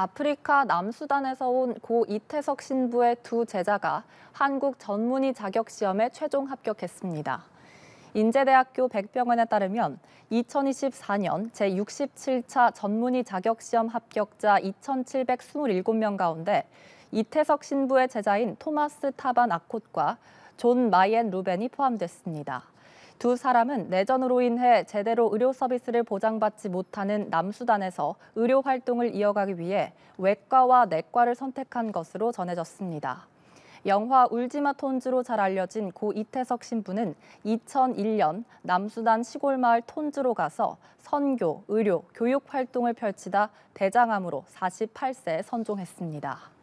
아프리카 남수단에서 온 고 이태석 신부의 두 제자가 한국 전문의 자격 시험에 최종 합격했습니다. 인제대학교 백병원에 따르면 2024년 제67차 전문의 자격시험 합격자 2,727명 가운데 이태석 신부의 제자인 토마스 타반 아콧과 존 마이엔 루벤이 포함됐습니다. 두 사람은 내전으로 인해 제대로 의료 서비스를 보장받지 못하는 남수단에서 의료 활동을 이어가기 위해 외과와 내과를 선택한 것으로 전해졌습니다. 영화 울지마 톤즈로 잘 알려진 고 이태석 신부는 2001년 남수단 시골 마을 톤즈로 가서 선교, 의료, 교육 활동을 펼치다 대장암으로 4 8세 선종했습니다.